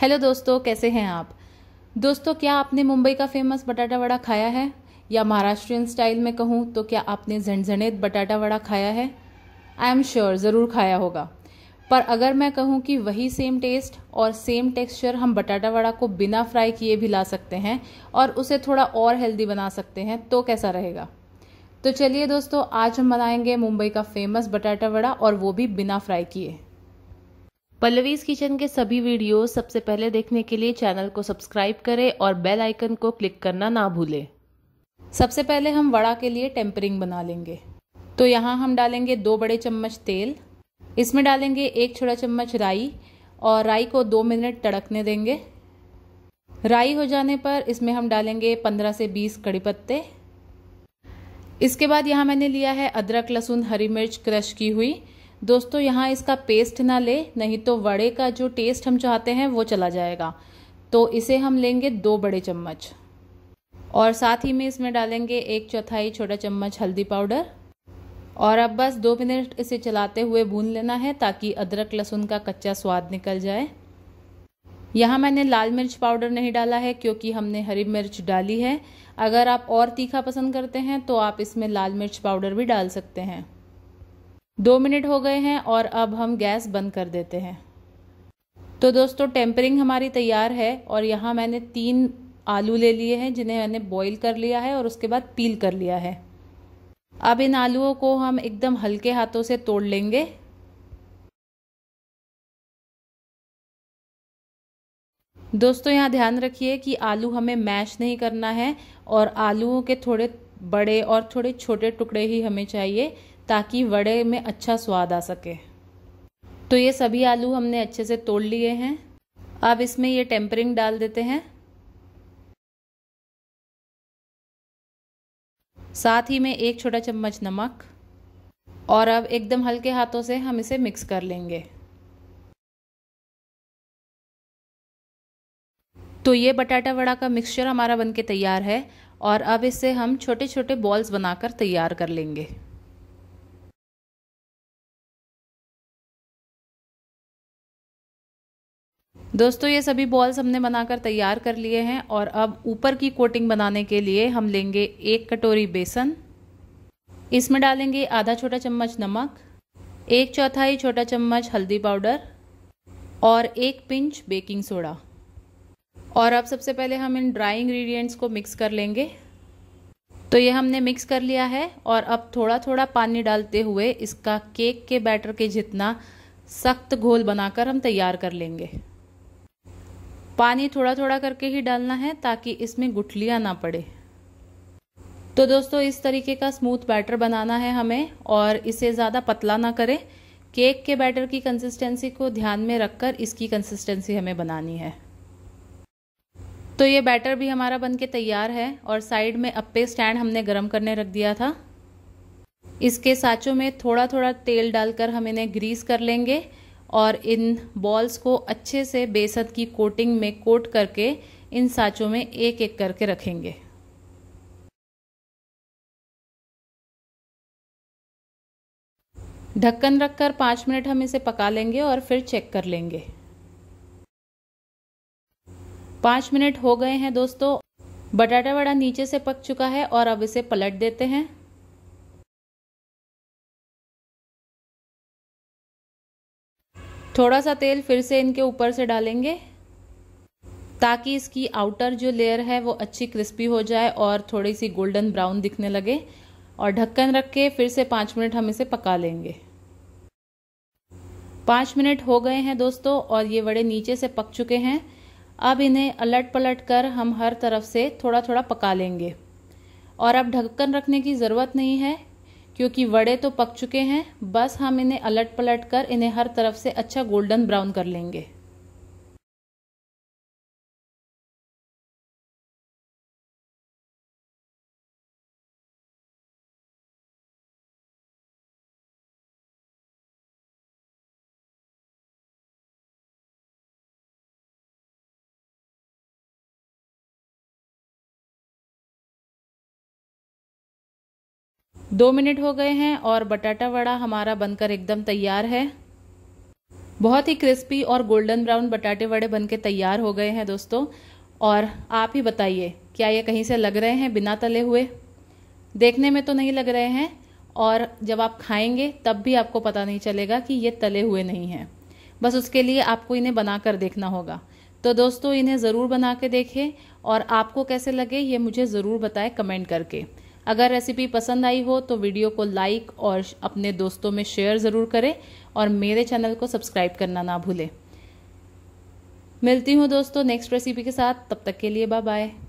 hello दोस्तों कैसे हैं आप दोस्तों क्या आपने मुंबई का फेमस बटाटा वड़ा खाया है या महाराष्ट्रियन स्टाइल में कहूँ तो क्या आपने झंझनेत बटाटा वड़ा खाया है आई एम श्योर ज़रूर खाया होगा पर अगर मैं कहूँ कि वही सेम टेस्ट और सेम टेक्सचर हम बटाटा वड़ा को बिना फ्राई किए भी ला सकते हैं और उसे थोड़ा और हेल्दी बना सकते हैं तो कैसा रहेगा तो चलिए दोस्तों आज हम बनाएंगे मुंबई का फेमस बटाटा वड़ा और वो भी बिना फ्राई किए पल्लवीज किचन के सभी वीडियो सबसे पहले देखने के लिए चैनल को सब्सक्राइब करें और बेल आइकन को क्लिक करना ना भूलें सबसे पहले हम वड़ा के लिए टेम्परिंग बना लेंगे तो यहाँ हम डालेंगे दो बड़े चम्मच तेल इसमें डालेंगे एक छोटा चम्मच राई और राई को दो मिनट तड़कने देंगे राई हो जाने पर इसमें हम डालेंगे पंद्रह से बीस कड़ी पत्ते इसके बाद यहाँ मैंने लिया है अदरक लहसुन हरी मिर्च क्रश की हुई दोस्तों यहाँ इसका पेस्ट ना ले नहीं तो वड़े का जो टेस्ट हम चाहते हैं वो चला जाएगा तो इसे हम लेंगे दो बड़े चम्मच और साथ ही में इसमें डालेंगे एक चौथाई छोटा चम्मच हल्दी पाउडर और अब बस दो मिनट इसे चलाते हुए भून लेना है ताकि अदरक लहसुन का कच्चा स्वाद निकल जाए यहाँ मैंने लाल मिर्च पाउडर नहीं डाला है क्योंकि हमने हरी मिर्च डाली है अगर आप और तीखा पसंद करते हैं तो आप इसमें लाल मिर्च पाउडर भी डाल सकते हैं दो मिनट हो गए हैं और अब हम गैस बंद कर देते हैं तो दोस्तों टेम्परिंग हमारी तैयार है और यहाँ मैंने तीन आलू ले लिए हैं जिन्हें मैंने बॉईल कर लिया है और उसके बाद पील कर लिया है अब इन आलूओं को हम एकदम हल्के हाथों से तोड़ लेंगे दोस्तों यहाँ ध्यान रखिए कि आलू हमें मैश नहीं करना है और आलूओं के थोड़े बड़े और थोड़े छोटे टुकड़े ही हमें चाहिए ताकि वड़े में अच्छा स्वाद आ सके तो ये सभी आलू हमने अच्छे से तोड़ लिए हैं अब इसमें ये टेम्परिंग डाल देते हैं साथ ही में एक छोटा चम्मच नमक और अब एकदम हल्के हाथों से हम इसे मिक्स कर लेंगे तो ये बटाटा वड़ा का मिक्सचर हमारा बनके तैयार है और अब इसे हम छोटे छोटे बॉल्स बनाकर तैयार कर लेंगे दोस्तों ये सभी बॉल्स हमने बनाकर तैयार कर लिए हैं और अब ऊपर की कोटिंग बनाने के लिए हम लेंगे एक कटोरी बेसन इसमें डालेंगे आधा छोटा चम्मच नमक एक चौथाई छोटा चम्मच हल्दी पाउडर और एक पिंच बेकिंग सोडा और अब सबसे पहले हम इन ड्राई इंग्रेडिएंट्स को मिक्स कर लेंगे तो ये हमने मिक्स कर लिया है और अब थोड़ा थोड़ा पानी डालते हुए इसका केक के बैटर के जितना सख्त घोल बनाकर हम तैयार कर लेंगे पानी थोड़ा थोड़ा करके ही डालना है ताकि इसमें गुठलियाँ ना पड़े तो दोस्तों इस तरीके का स्मूथ बैटर बनाना है हमें और इसे ज़्यादा पतला ना करें केक के बैटर की कंसिस्टेंसी को ध्यान में रखकर इसकी कंसिस्टेंसी हमें बनानी है तो ये बैटर भी हमारा बन के तैयार है और साइड में अप्पे स्टैंड हमने गरम करने रख दिया था इसके साँचों में थोड़ा थोड़ा तेल डालकर हम इन्हें ग्रीस कर लेंगे और इन बॉल्स को अच्छे से बेसन की कोटिंग में कोट करके इन साँचों में एक एक करके रखेंगे ढक्कन रखकर पाँच मिनट हम इसे पका लेंगे और फिर चेक कर लेंगे पाँच मिनट हो गए हैं दोस्तों बटाटा वड़ा नीचे से पक चुका है और अब इसे पलट देते हैं थोड़ा सा तेल फिर से इनके ऊपर से डालेंगे ताकि इसकी आउटर जो लेयर है वो अच्छी क्रिस्पी हो जाए और थोड़ी सी गोल्डन ब्राउन दिखने लगे और ढक्कन रख के फिर से पाँच मिनट हम इसे पका लेंगे पाँच मिनट हो गए हैं दोस्तों और ये बड़े नीचे से पक चुके हैं अब इन्हें अलट पलट कर हम हर तरफ से थोड़ा थोड़ा पका लेंगे और अब ढक्कन रखने की ज़रूरत नहीं है क्योंकि वड़े तो पक चुके हैं बस हम इन्हें अलट पलट कर इन्हें हर तरफ से अच्छा गोल्डन ब्राउन कर लेंगे दो मिनट हो गए हैं और बटाटा वड़ा हमारा बनकर एकदम तैयार है बहुत ही क्रिस्पी और गोल्डन ब्राउन बटाटे वड़े बनके तैयार हो गए हैं दोस्तों और आप ही बताइए क्या ये कहीं से लग रहे हैं बिना तले हुए देखने में तो नहीं लग रहे हैं और जब आप खाएंगे तब भी आपको पता नहीं चलेगा कि ये तले हुए नहीं हैं बस उसके लिए आपको इन्हें बनाकर देखना होगा तो दोस्तों इन्हें ज़रूर बना के देखें और आपको कैसे लगे ये मुझे ज़रूर बताएं कमेंट करके अगर रेसिपी पसंद आई हो तो वीडियो को लाइक और अपने दोस्तों में शेयर ज़रूर करें और मेरे चैनल को सब्सक्राइब करना ना भूलें मिलती हूँ दोस्तों नेक्स्ट रेसिपी के साथ तब तक के लिए बाय बाय